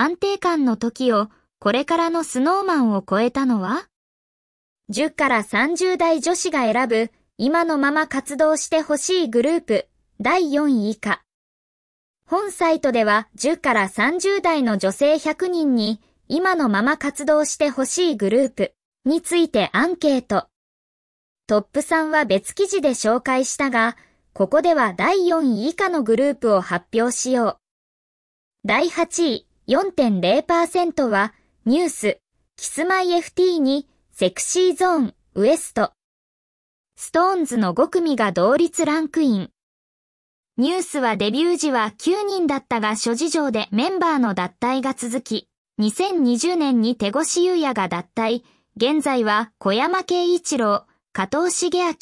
安定感の時をこれからのスノーマンを超えたのは ?10 から30代女子が選ぶ今のまま活動してほしいグループ第4位以下。本サイトでは10から30代の女性100人に今のまま活動してほしいグループについてアンケート。トップ3は別記事で紹介したが、ここでは第4位以下のグループを発表しよう。第8位、4.0%は、ニュース、キスマイ FT に、セクシーゾーン、ウエスト。ストーンズの5組が同率ランクイン。ニュースはデビュー時は9人だったが諸事情でメンバーの脱退が続き、2020年に手越優也が脱退、現在は小山慶一郎、加藤茂明、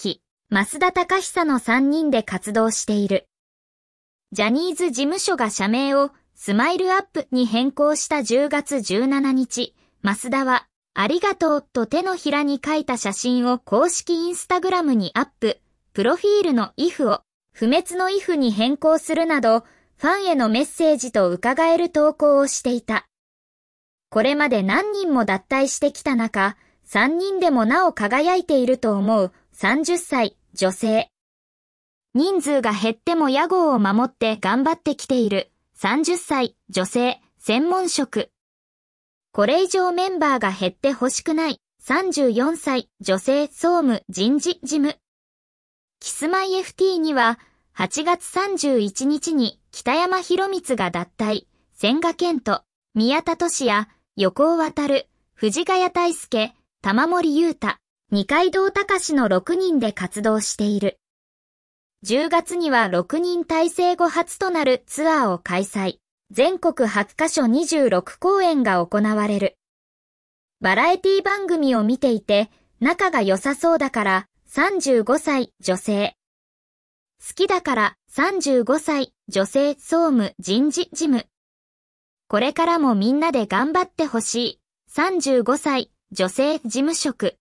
増田隆久の3人で活動している。ジャニーズ事務所が社名をスマイルアップに変更した10月17日、増田は、ありがとうと手のひらに書いた写真を公式インスタグラムにアップ、プロフィールの if を不滅の if に変更するなど、ファンへのメッセージと伺える投稿をしていた。これまで何人も脱退してきた中、3人でもなお輝いていると思う30歳女性。人数が減っても屋号を守って頑張ってきている。30歳、女性、専門職。これ以上メンバーが減ってほしくない。34歳、女性、総務、人事、事務。キスマイ FT には、8月31日に北山博光が脱退、千賀健と宮田俊也、横尾渡る、藤ヶ谷大輔、玉森裕太、二階堂隆の6人で活動している。10月には6人体制後初となるツアーを開催。全国8カ所26公演が行われる。バラエティ番組を見ていて、仲が良さそうだから35歳女性。好きだから35歳女性総務人事事務。これからもみんなで頑張ってほしい。35歳女性事務職。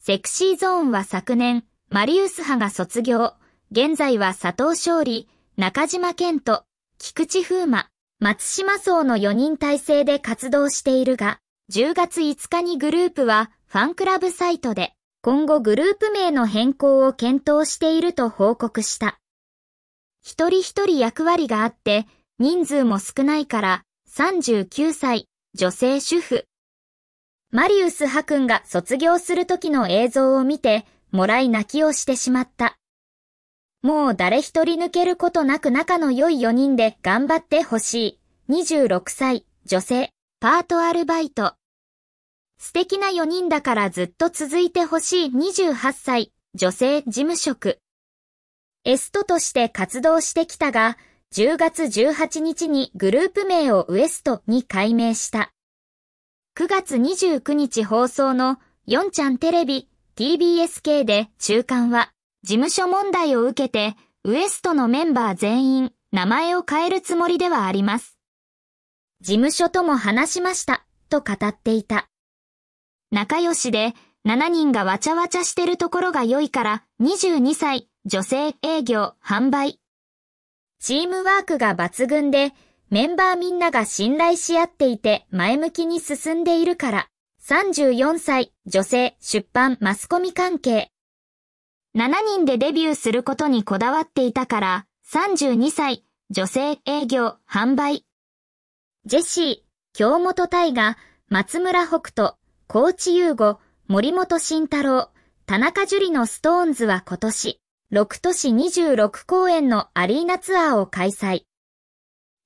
セクシーゾーンは昨年、マリウス派が卒業、現在は佐藤勝利、中島健人、菊池風磨、松島荘の4人体制で活動しているが、10月5日にグループはファンクラブサイトで、今後グループ名の変更を検討していると報告した。一人一人役割があって、人数も少ないから、39歳、女性主婦。マリウス・ハクンが卒業する時の映像を見て、もらい泣きをしてしまった。もう誰一人抜けることなく仲の良い4人で頑張ってほしい。26歳、女性、パートアルバイト。素敵な4人だからずっと続いてほしい28歳、女性事務職。エストとして活動してきたが、10月18日にグループ名をウエストに改名した。9月29日放送の4ちゃんテレビ TBS 系で中間は事務所問題を受けて、ウエストのメンバー全員、名前を変えるつもりではあります。事務所とも話しました、と語っていた。仲良しで、7人がわちゃわちゃしてるところが良いから、22歳、女性営業、販売。チームワークが抜群で、メンバーみんなが信頼し合っていて前向きに進んでいるから、34歳、女性、出版、マスコミ関係。7人でデビューすることにこだわっていたから、32歳、女性営業、販売。ジェシー、京本大我、松村北斗、高知優吾、森本慎太郎、田中樹のストーンズは今年、6都市26公演のアリーナツアーを開催。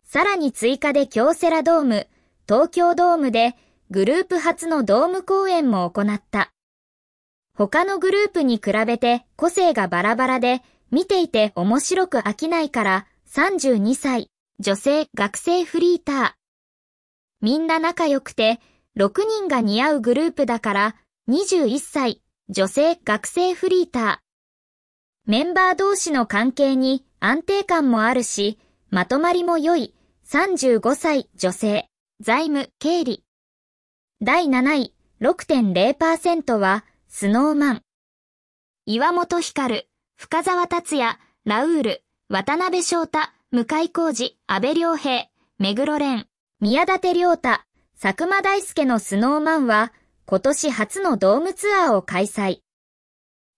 さらに追加で京セラドーム、東京ドームで、グループ初のドーム公演も行った。他のグループに比べて個性がバラバラで、見ていて面白く飽きないから、32歳、女性、学生フリーター。みんな仲良くて、6人が似合うグループだから、21歳、女性、学生フリーター。メンバー同士の関係に安定感もあるし、まとまりも良い、35歳、女性、財務、経理。第7位、6.0%は、スノーマン。岩本光、深沢達也、ラウール、渡辺翔太、向井浩二、安倍良平、目黒蓮、宮舘良太、佐久間大介のスノーマンは、今年初のドームツアーを開催。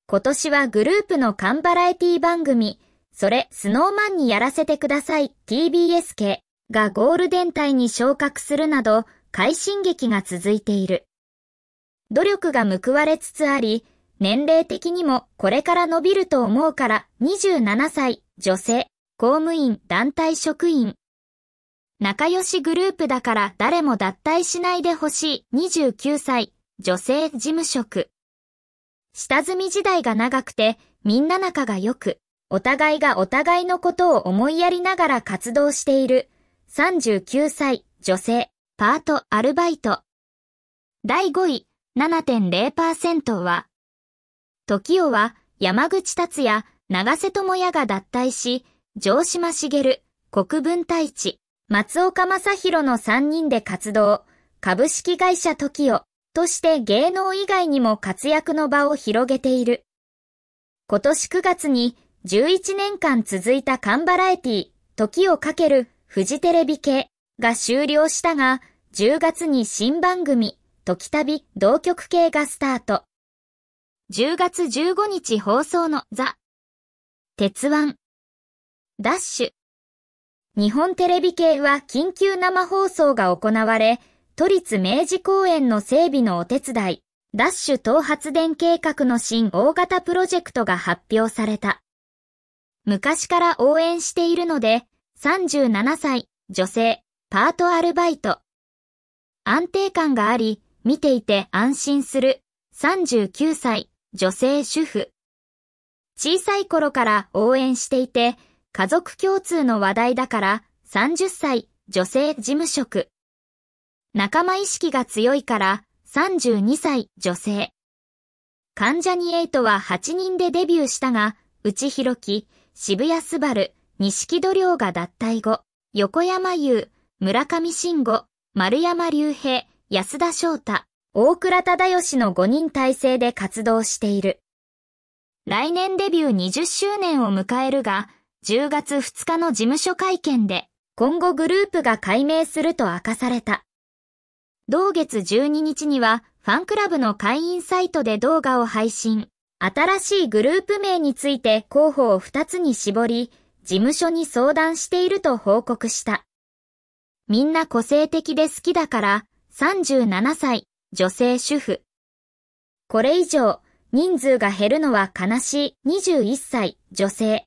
今年はグループの缶バラエティ番組、それ、スノーマンにやらせてください、TBS 系がゴールデン隊に昇格するなど、快進撃が続いている。努力が報われつつあり、年齢的にもこれから伸びると思うから27歳、女性、公務員、団体職員。仲良しグループだから誰も脱退しないでほしい29歳、女性事務職。下積み時代が長くてみんな仲が良く、お互いがお互いのことを思いやりながら活動している39歳、女性、パート、アルバイト。第5位、7.0%は、時代は山口達也、長瀬智也が脱退し、城島茂、国分太一、松岡正宏の3人で活動、株式会社時代として芸能以外にも活躍の場を広げている。今年9月に11年間続いたカンバラエティ、時をかけるフジテレビ系が終了したが、10月に新番組、時たび同曲系がスタート。10月15日放送のザ・鉄腕ダッシュ日本テレビ系は緊急生放送が行われ、都立明治公園の整備のお手伝い、ダッシュ等発電計画の新大型プロジェクトが発表された。昔から応援しているので、37歳、女性、パートアルバイト。安定感があり、見ていて安心する。39歳、女性主婦。小さい頃から応援していて、家族共通の話題だから、30歳、女性事務職。仲間意識が強いから、32歳、女性。関ジャニエイトは8人でデビューしたが、内広木、渋谷すばる、錦戸亮が脱退後、横山優、村上慎吾、丸山隆平、安田翔太、大倉忠義の5人体制で活動している。来年デビュー20周年を迎えるが、10月2日の事務所会見で、今後グループが解明すると明かされた。同月12日には、ファンクラブの会員サイトで動画を配信。新しいグループ名について候補を2つに絞り、事務所に相談していると報告した。みんな個性的で好きだから、37歳、女性主婦。これ以上、人数が減るのは悲しい。21歳、女性。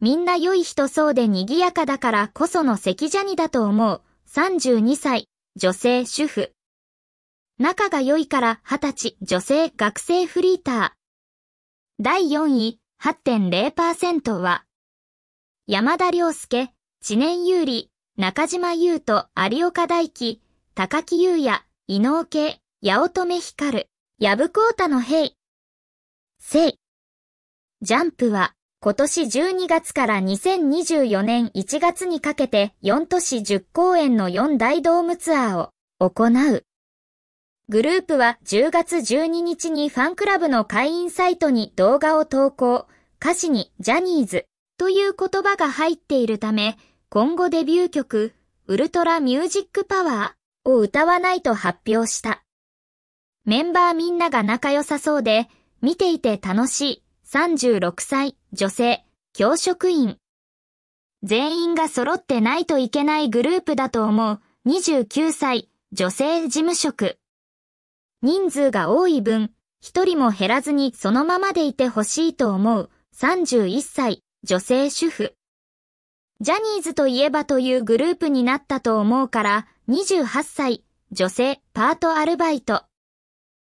みんな良い人そうで賑やかだからこその関ジャニだと思う。32歳、女性主婦。仲が良いから20歳、女性学生フリーター。第4位、8.0%は、山田良介、知念優里、中島優と有岡大輝、高木優也、伊能家、八乙女光、矢部光太の兵。せい。ジャンプは、今年12月から2024年1月にかけて4都市10公演の4大ドームツアーを行う。グループは10月12日にファンクラブの会員サイトに動画を投稿、歌詞にジャニーズという言葉が入っているため、今後デビュー曲、ウルトラミュージックパワーを歌わないと発表した。メンバーみんなが仲良さそうで、見ていて楽しい、36歳、女性、教職員。全員が揃ってないといけないグループだと思う、29歳、女性事務職。人数が多い分、一人も減らずにそのままでいてほしいと思う、31歳、女性主婦。ジャニーズといえばというグループになったと思うから、28歳、女性、パートアルバイト。